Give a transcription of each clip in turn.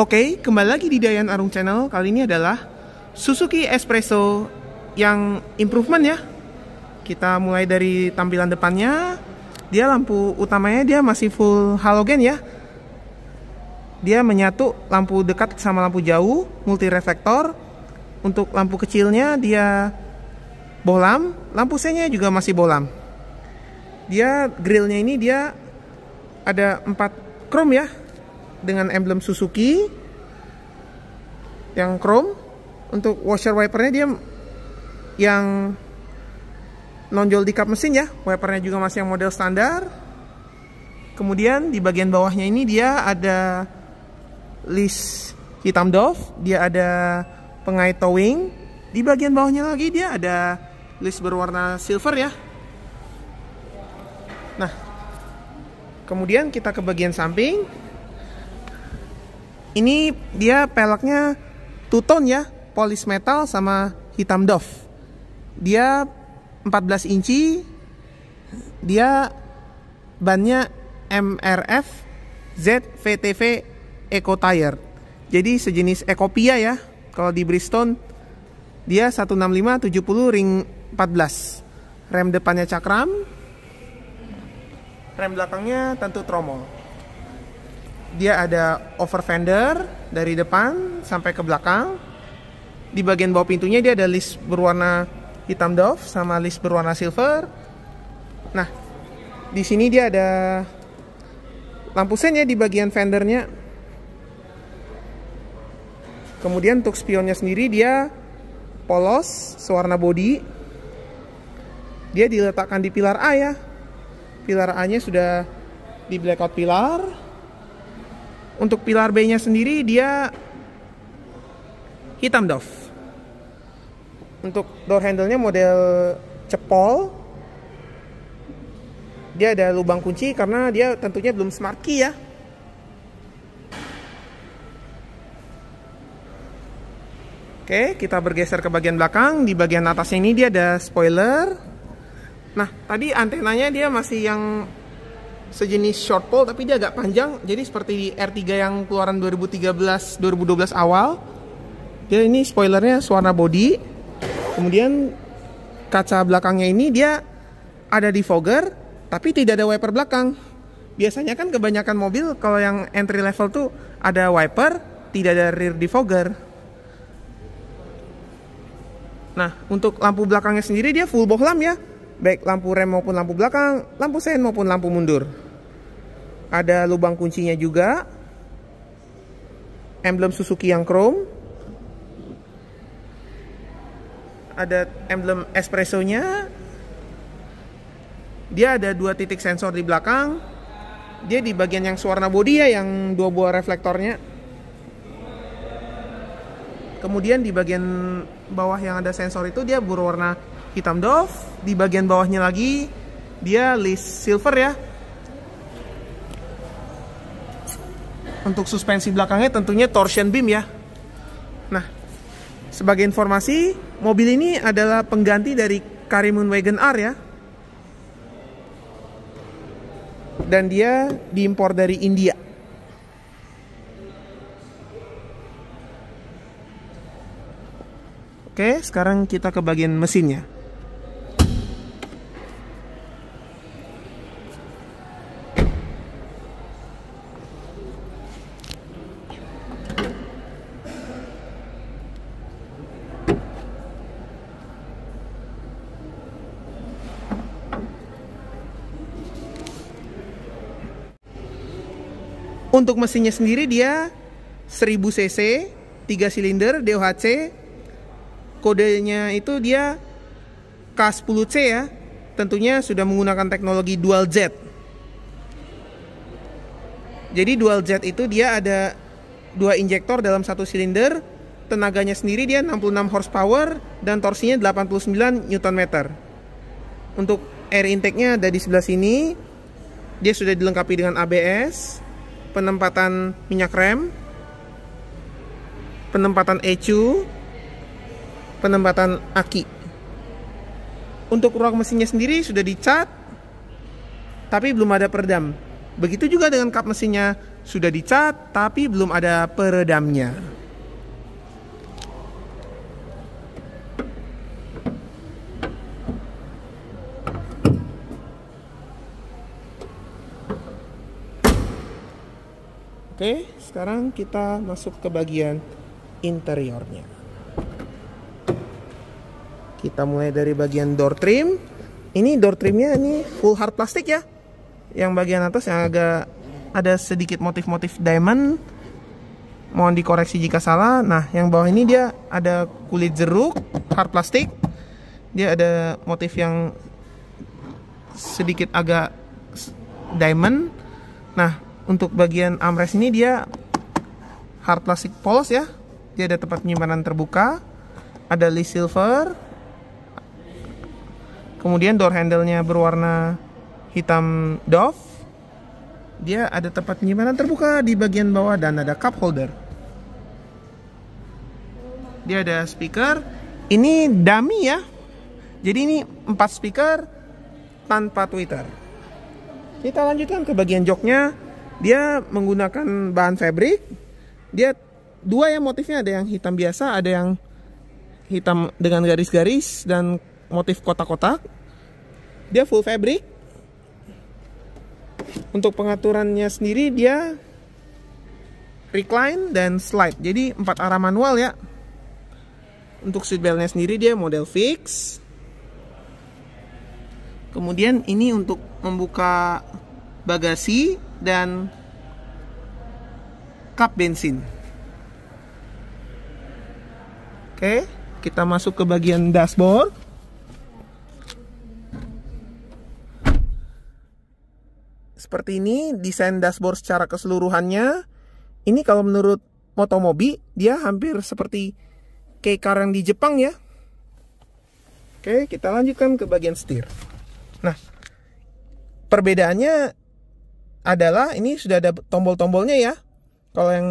Oke, kembali lagi di Dayan Arung Channel. Kali ini adalah Suzuki Espresso yang improvement ya. Kita mulai dari tampilan depannya. Dia lampu utamanya dia masih full halogen ya. Dia menyatu lampu dekat sama lampu jauh, multi reflektor. Untuk lampu kecilnya dia bohlam, lampu senya juga masih bohlam. Dia grillnya ini dia ada empat chrome ya dengan emblem Suzuki yang chrome untuk washer wipernya dia yang nonjol di kap mesin ya wipernya juga masih yang model standar kemudian di bagian bawahnya ini dia ada list hitam Dove dia ada pengait towing di bagian bawahnya lagi dia ada list berwarna silver ya nah kemudian kita ke bagian samping ini dia peleknya two tone ya, polis metal sama hitam doff. Dia 14 inci. Dia bannya MRF ZVTV Eco Tire. Jadi sejenis Ecopia ya. Kalau di Bridgestone dia 165 70 ring 14. Rem depannya cakram. Rem belakangnya tentu tromol dia ada over fender dari depan sampai ke belakang. Di bagian bawah pintunya dia ada list berwarna hitam Dove sama list berwarna silver. Nah, di sini dia ada lampu senya di bagian fendernya. Kemudian untuk spionnya sendiri dia polos, sewarna body. Dia diletakkan di pilar A ya. Pilar A-nya sudah di blackout pilar. Untuk pilar B-nya sendiri dia hitam doff. Untuk door handle-nya model cepol. Dia ada lubang kunci karena dia tentunya belum smart key ya. Oke, kita bergeser ke bagian belakang. Di bagian atas ini dia ada spoiler. Nah, tadi antenanya dia masih yang sejenis short pole tapi dia agak panjang jadi seperti di R3 yang keluaran 2013 2012 awal dia ini spoilernya suara body kemudian kaca belakangnya ini dia ada di fogger tapi tidak ada wiper belakang biasanya kan kebanyakan mobil kalau yang entry level tuh ada wiper tidak ada rear defogger nah untuk lampu belakangnya sendiri dia full bohlam ya baik lampu rem maupun lampu belakang, lampu sein maupun lampu mundur. Ada lubang kuncinya juga. Emblem Suzuki yang chrome. Ada emblem espressonya. Dia ada dua titik sensor di belakang. Dia di bagian yang sewarna bodi ya yang dua buah reflektornya. Kemudian di bagian bawah yang ada sensor itu dia berwarna hitam Dove. Di bagian bawahnya lagi dia list silver ya. Untuk suspensi belakangnya tentunya torsion beam ya. Nah, sebagai informasi, mobil ini adalah pengganti dari Karimun Wagon R ya. Dan dia diimpor dari India. Oke, sekarang kita ke bagian mesinnya. Untuk mesinnya sendiri dia 1000 cc, 3 silinder DOHC. Kodenya itu dia K10C ya. Tentunya sudah menggunakan teknologi dual jet. Jadi dual jet itu dia ada dua injektor dalam satu silinder. Tenaganya sendiri dia 66 horsepower dan torsinya 89 Newton meter. Untuk air intake-nya ada di sebelah sini. Dia sudah dilengkapi dengan ABS penempatan minyak rem, penempatan ecu, penempatan aki. Untuk ruang mesinnya sendiri sudah dicat, tapi belum ada peredam. Begitu juga dengan kap mesinnya sudah dicat, tapi belum ada peredamnya. Oke, sekarang kita masuk ke bagian interiornya. Kita mulai dari bagian door trim. Ini door trimnya ini full hard plastik ya. Yang bagian atas yang agak ada sedikit motif-motif diamond. Mohon dikoreksi jika salah. Nah, yang bawah ini dia ada kulit jeruk hard plastik. Dia ada motif yang sedikit agak diamond. Nah, untuk bagian armrest ini dia hard plastic polos ya dia ada tempat penyimpanan terbuka ada list silver kemudian door handle-nya berwarna hitam doff. dia ada tempat penyimpanan terbuka di bagian bawah dan ada cup holder dia ada speaker ini dummy ya jadi ini 4 speaker tanpa tweeter kita lanjutkan ke bagian joknya dia menggunakan bahan fabric. Dia dua ya motifnya ada yang hitam biasa, ada yang hitam dengan garis-garis dan motif kotak-kotak. Dia full fabric. Untuk pengaturannya sendiri dia recline dan slide. Jadi empat arah manual ya. Untuk seatbeltnya sendiri dia model fix. Kemudian ini untuk membuka bagasi dan kap bensin. Oke, kita masuk ke bagian dashboard. Seperti ini desain dashboard secara keseluruhannya. Ini kalau menurut Motomobi, dia hampir seperti K-car di Jepang ya. Oke, kita lanjutkan ke bagian setir. Nah, perbedaannya adalah ini sudah ada tombol-tombolnya ya. Kalau yang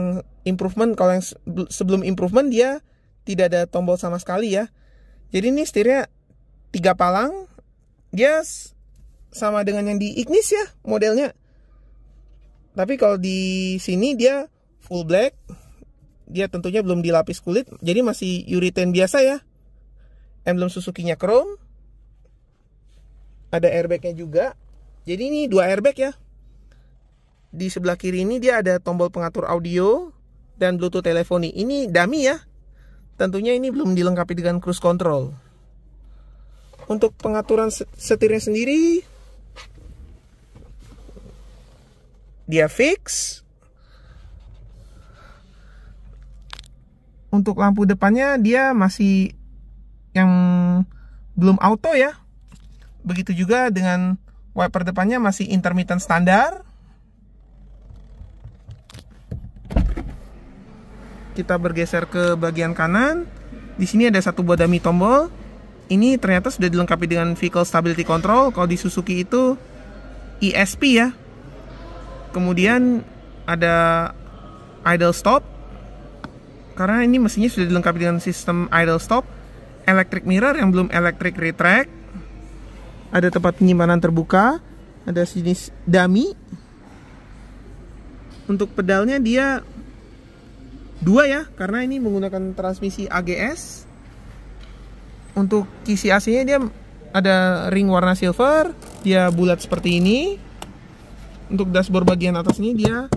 improvement, kalau yang sebelum improvement dia tidak ada tombol sama sekali ya. Jadi ini setirnya tiga palang, dia sama dengan yang di Ignis ya modelnya. Tapi kalau di sini dia full black, dia tentunya belum dilapis kulit, jadi masih uritan biasa ya. Emblem Suzuki-nya chrome, ada airbagnya juga. Jadi ini dua airbag ya, di sebelah kiri ini dia ada tombol pengatur audio dan Bluetooth teleponi. Ini dummy ya. Tentunya ini belum dilengkapi dengan cruise control. Untuk pengaturan setirnya sendiri dia fix. Untuk lampu depannya dia masih yang belum auto ya. Begitu juga dengan wiper depannya masih intermittent standar. kita bergeser ke bagian kanan, di sini ada satu buah dummy tombol. Ini ternyata sudah dilengkapi dengan vehicle stability control. Kalau di Suzuki itu ESP ya. Kemudian ada idle stop. Karena ini mesinnya sudah dilengkapi dengan sistem idle stop, electric mirror yang belum electric retract. Ada tempat penyimpanan terbuka, ada jenis dummy. Untuk pedalnya dia dua ya karena ini menggunakan transmisi AGS untuk kisi AC-nya dia ada ring warna silver dia bulat seperti ini untuk dashboard bagian atas ini dia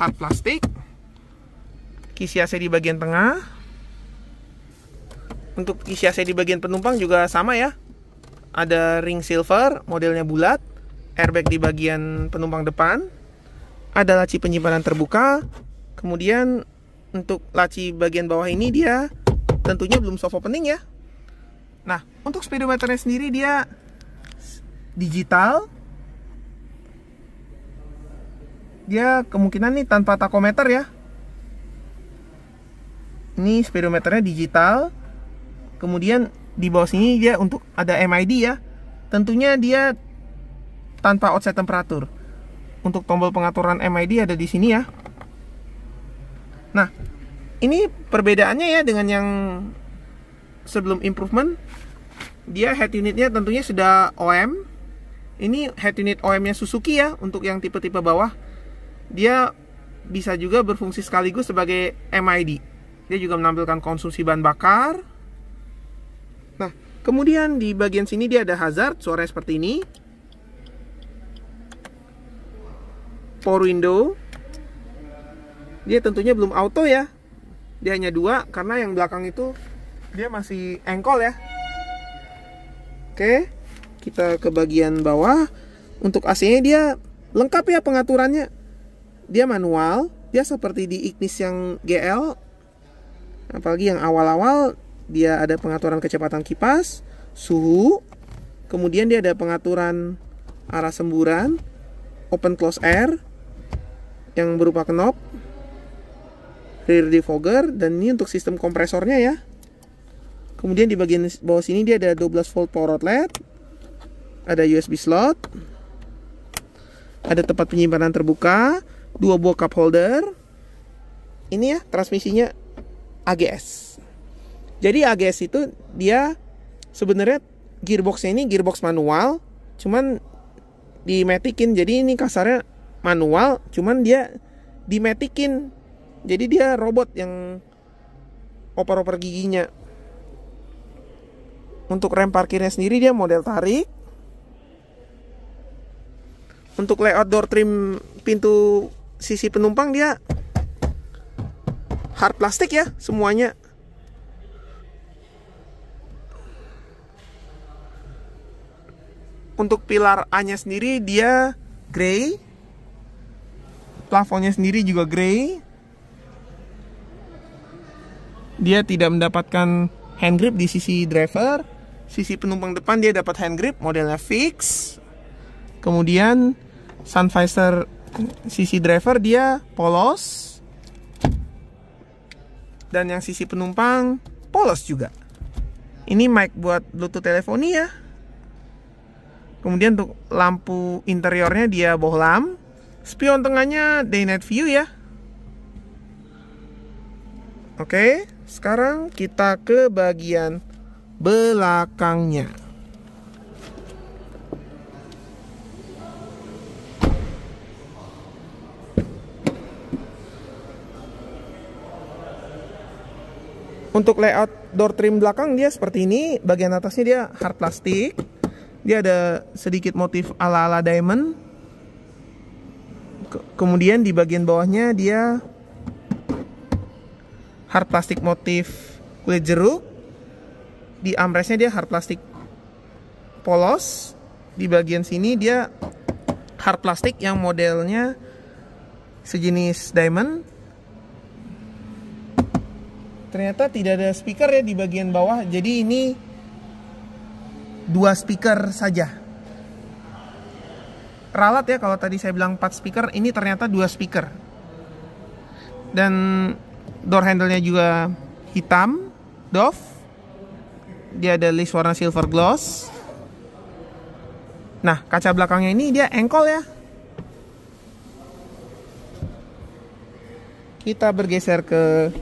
hard plastik kisi AC di bagian tengah untuk kisi AC di bagian penumpang juga sama ya ada ring silver modelnya bulat airbag di bagian penumpang depan ada laci penyimpanan terbuka Kemudian untuk laci bagian bawah ini dia tentunya belum soft opening ya. Nah, untuk speedometernya sendiri dia digital. Dia kemungkinan nih tanpa takometer ya. Ini speedometernya digital. Kemudian di bawah sini dia untuk ada MID ya. Tentunya dia tanpa outside temperatur. Untuk tombol pengaturan MID ada di sini ya. Nah, ini perbedaannya ya dengan yang sebelum improvement. Dia head unitnya tentunya sudah OM. Ini head unit OM-nya Suzuki ya untuk yang tipe-tipe bawah. Dia bisa juga berfungsi sekaligus sebagai MID. Dia juga menampilkan konsumsi bahan bakar. Nah, kemudian di bagian sini dia ada hazard, suaranya seperti ini. Power window, dia tentunya belum auto ya dia hanya dua karena yang belakang itu dia masih engkol ya oke kita ke bagian bawah untuk AC nya dia lengkap ya pengaturannya dia manual dia seperti di Ignis yang GL apalagi yang awal-awal dia ada pengaturan kecepatan kipas suhu kemudian dia ada pengaturan arah semburan open close air yang berupa knob rear defogger dan ini untuk sistem kompresornya ya kemudian di bagian bawah sini dia ada 12 volt power outlet ada USB slot ada tempat penyimpanan terbuka dua buah cup holder ini ya transmisinya AGS jadi AGS itu dia sebenarnya gearbox ini gearbox manual cuman dimetikin jadi ini kasarnya manual cuman dia dimetikin jadi dia robot yang oper-oper giginya. Untuk rem parkirnya sendiri dia model tarik. Untuk layout door trim pintu sisi penumpang dia hard plastik ya semuanya. Untuk pilar A-nya sendiri dia grey. Plafonnya sendiri juga grey dia tidak mendapatkan hand grip di sisi driver sisi penumpang depan dia dapat hand grip modelnya fix kemudian sun visor sisi driver dia polos dan yang sisi penumpang polos juga ini mic buat bluetooth teleponi ya kemudian untuk lampu interiornya dia bohlam spion tengahnya day night view ya oke okay. Sekarang kita ke bagian belakangnya. Untuk layout door trim belakang dia seperti ini, bagian atasnya dia hard plastik. Dia ada sedikit motif ala-ala diamond. kemudian di bagian bawahnya dia hard plastik motif kulit jeruk di amresnya dia hard plastik polos di bagian sini dia hard plastik yang modelnya sejenis diamond ternyata tidak ada speaker ya di bagian bawah jadi ini dua speaker saja ralat ya kalau tadi saya bilang 4 speaker ini ternyata dua speaker dan door handle-nya juga hitam, doff. Dia ada list warna silver gloss. Nah, kaca belakangnya ini dia engkol ya. Kita bergeser ke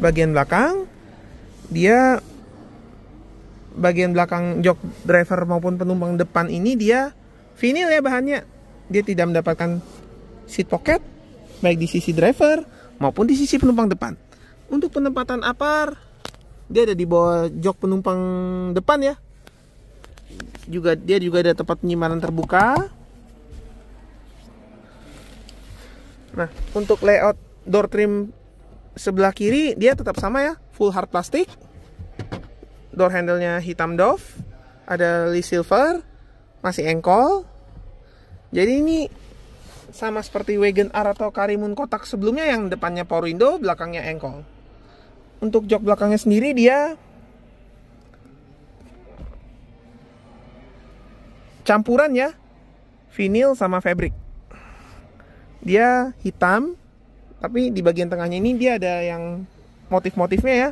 bagian belakang. Dia bagian belakang jok driver maupun penumpang depan ini dia vinil ya bahannya. Dia tidak mendapatkan seat pocket baik di sisi driver maupun di sisi penumpang depan. Untuk penempatan apar, dia ada di bawah jok penumpang depan ya. Juga dia juga ada tempat penyimpanan terbuka. Nah, untuk layout door trim sebelah kiri dia tetap sama ya, full hard plastik. Door handle-nya hitam doff, ada li silver, masih engkol. Jadi ini sama seperti Wagon R atau Karimun kotak sebelumnya yang depannya Porindo, belakangnya engkol. Untuk jok belakangnya sendiri dia campuran ya vinil sama fabric. Dia hitam, tapi di bagian tengahnya ini dia ada yang motif-motifnya ya.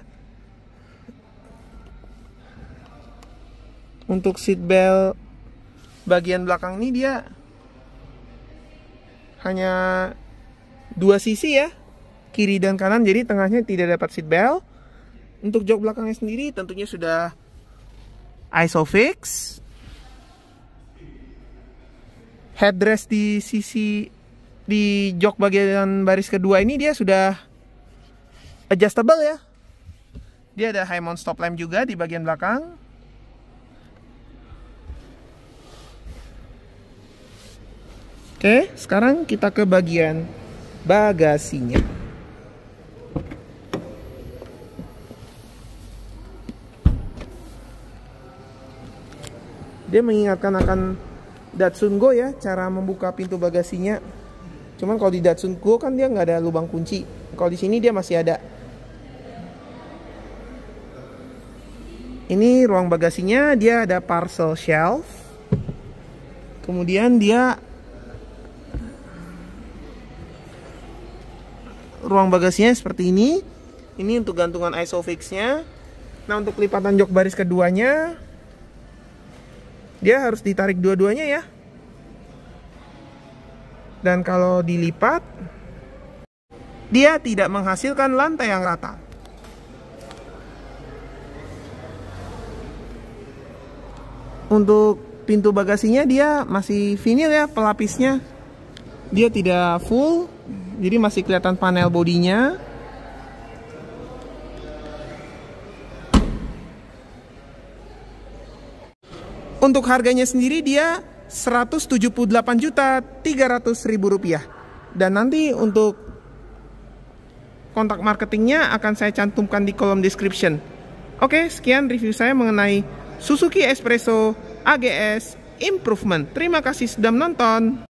Untuk seat belt bagian belakang ini dia hanya dua sisi ya kiri dan kanan jadi tengahnya tidak dapat seat belt untuk jok belakangnya sendiri tentunya sudah isofix headrest di sisi di jok bagian baris kedua ini dia sudah adjustable ya dia ada high mount stop lamp juga di bagian belakang Oke, sekarang kita ke bagian bagasinya. Dia mengingatkan akan Datsun Go ya, cara membuka pintu bagasinya. Cuman kalau di Datsun Go kan dia nggak ada lubang kunci. Kalau di sini dia masih ada. Ini ruang bagasinya, dia ada parcel shelf. Kemudian dia ruang bagasinya seperti ini. Ini untuk gantungan isofixnya. Nah, untuk lipatan jok baris keduanya dia harus ditarik dua-duanya ya. Dan kalau dilipat dia tidak menghasilkan lantai yang rata. Untuk pintu bagasinya dia masih vinil ya pelapisnya. Dia tidak full jadi masih kelihatan panel bodinya. Untuk harganya sendiri dia 178 juta 300 ribu rupiah. Dan nanti untuk kontak marketingnya akan saya cantumkan di kolom description. Oke, sekian review saya mengenai Suzuki Espresso AGS Improvement. Terima kasih sudah menonton.